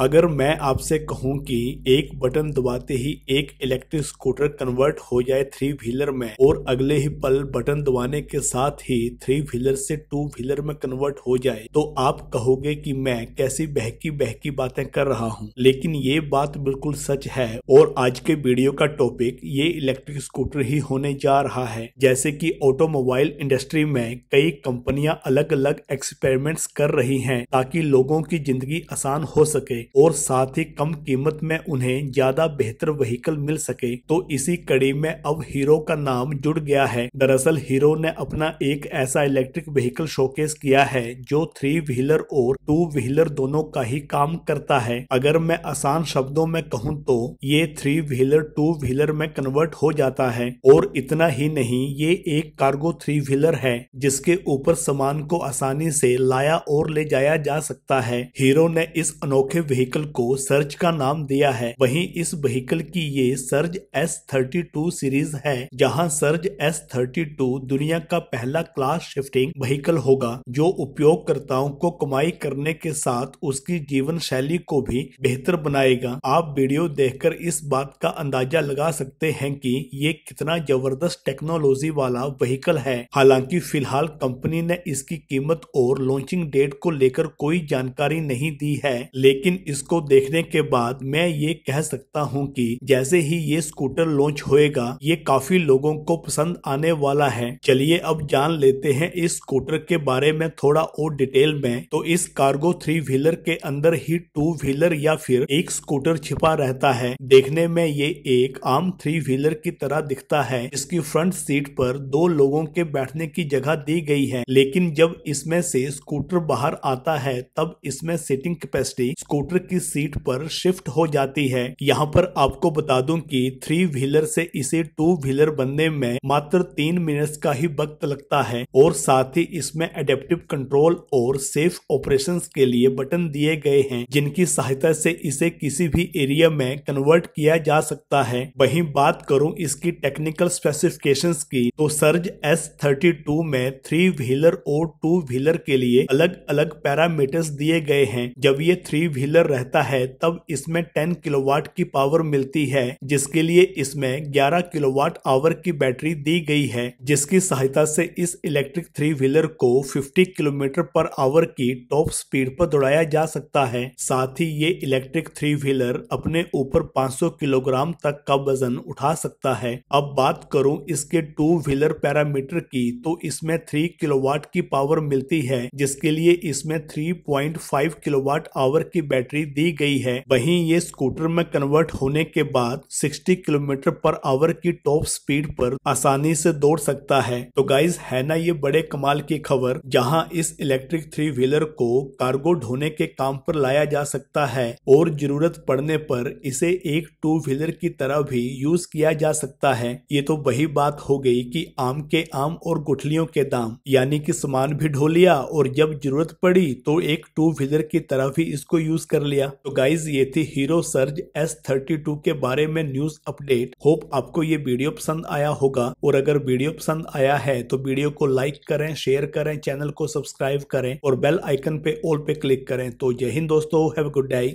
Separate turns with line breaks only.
अगर मैं आपसे कहूं कि एक बटन दबाते ही एक इलेक्ट्रिक स्कूटर कन्वर्ट हो जाए थ्री व्हीलर में और अगले ही पल बटन दबाने के साथ ही थ्री व्हीलर से टू व्हीलर में कन्वर्ट हो जाए तो आप कहोगे कि मैं कैसी बहकी बहकी बातें कर रहा हूं लेकिन ये बात बिल्कुल सच है और आज के वीडियो का टॉपिक ये इलेक्ट्रिक स्कूटर ही होने जा रहा है जैसे की ऑटोमोबाइल इंडस्ट्री में कई कंपनियां अलग अलग एक्सपेरिमेंट्स कर रही है ताकि लोगों की जिंदगी आसान हो सके और साथ ही कम कीमत में उन्हें ज्यादा बेहतर व्हीकल मिल सके तो इसी कड़ी में अब हीरो का नाम जुड़ गया है दरअसल हीरो ने अपना एक ऐसा इलेक्ट्रिक व्हीकल शोकेस किया है जो थ्री व्हीलर और टू व्हीलर दोनों का ही काम करता है अगर मैं आसान शब्दों में कहूँ तो ये थ्री व्हीलर टू व्हीलर में कन्वर्ट हो जाता है और इतना ही नहीं ये एक कार्गो थ्री व्हीलर है जिसके ऊपर सामान को आसानी से लाया और ले जाया जा सकता है हीरो ने इस अनोखे व्हीकल को सर्ज का नाम दिया है वहीं इस व्हीकल की ये Surge S thirty two series है जहां सर्ज एस थर्टी टू दुनिया का पहला क्लास शिफ्टिंग व्हीकल होगा जो उपयोगकर्ताओं को कमाई करने के साथ उसकी जीवन शैली को भी बेहतर बनाएगा आप वीडियो देखकर इस बात का अंदाजा लगा सकते हैं कि ये कितना जबरदस्त टेक्नोलॉजी वाला व्हीकल है हालांकि फिलहाल कंपनी ने इसकी कीमत और लॉन्चिंग डेट को लेकर कोई जानकारी नहीं दी है लेकिन इसको देखने के बाद मैं ये कह सकता हूँ कि जैसे ही ये स्कूटर लॉन्च होएगा ये काफी लोगों को पसंद आने वाला है चलिए अब जान लेते हैं इस स्कूटर के बारे में थोड़ा और डिटेल में तो इस कार्गो थ्री व्हीलर के अंदर ही टू व्हीलर या फिर एक स्कूटर छिपा रहता है देखने में ये एक आम थ्री व्हीलर की तरह दिखता है इसकी फ्रंट सीट पर दो लोगों के बैठने की जगह दी गई है लेकिन जब इसमें से स्कूटर बाहर आता है तब इसमें सीटिंग कैपेसिटी स्कूटर स्कूटर की सीट पर शिफ्ट हो जाती है यहाँ पर आपको बता दूं कि थ्री व्हीलर से इसे टू व्हीलर बनने में मात्र तीन मिनट का ही वक्त लगता है और साथ ही इसमें एडेप्टिव कंट्रोल और सेफ ऑपरेशन के लिए बटन दिए गए हैं जिनकी सहायता से इसे किसी भी एरिया में कन्वर्ट किया जा सकता है वहीं बात करूं इसकी टेक्निकल स्पेसिफिकेशन की तो सर्ज एस थर्टी टू में थ्री व्हीलर और टू व्हीलर के लिए अलग अलग पैरामीटर्स दिए गए हैं जब ये थ्री व्हीलर रेगुलर रहता है तब इसमें टेन किलोवाट की पावर मिलती है जिसके लिए इसमें ग्यारह किलोवाट आवर की बैटरी दी गई है जिसकी सहायता से इस इलेक्ट्रिक थ्री व्हीलर को 50 किलोमीटर पर आवर की टॉप स्पीड पर दौड़ाया जा सकता है साथ ही ये इलेक्ट्रिक थ्री व्हीलर अपने ऊपर 500 किलोग्राम तक का वजन उठा सकता है अब बात करूं इसके टू व्हीलर पैरामीटर की तो इसमें थ्री किलोवाट की पावर मिलती है जिसके लिए इसमें थ्री किलोवाट आवर की बैटरी बैटरी दी गई है वहीं ये स्कूटर में कन्वर्ट होने के बाद 60 किलोमीटर पर आवर की टॉप स्पीड पर आसानी से दौड़ सकता है तो गाइज है ना ये बड़े कमाल की खबर जहाँ इस इलेक्ट्रिक थ्री व्हीलर को कार्गो ढोने के काम पर लाया जा सकता है और जरूरत पड़ने पर इसे एक टू व्हीलर की तरह भी यूज किया जा सकता है ये तो वही बात हो गई कि आम के आम और गुठलियों के दाम यानी कि सामान भी ढो लिया और जब जरूरत पड़ी तो एक टू व्हीलर की तरह भी इसको यूज कर कर लिया तो गाइज ये थी Hero Surge S thirty two के बारे में न्यूज अपडेट होप आपको ये वीडियो पसंद आया होगा और अगर वीडियो पसंद आया है तो वीडियो को लाइक करें शेयर करें चैनल को सब्सक्राइब करें और बेल आइकन पे ऑल पे क्लिक करें तो जय हिंद दोस्तों हैव गुड डे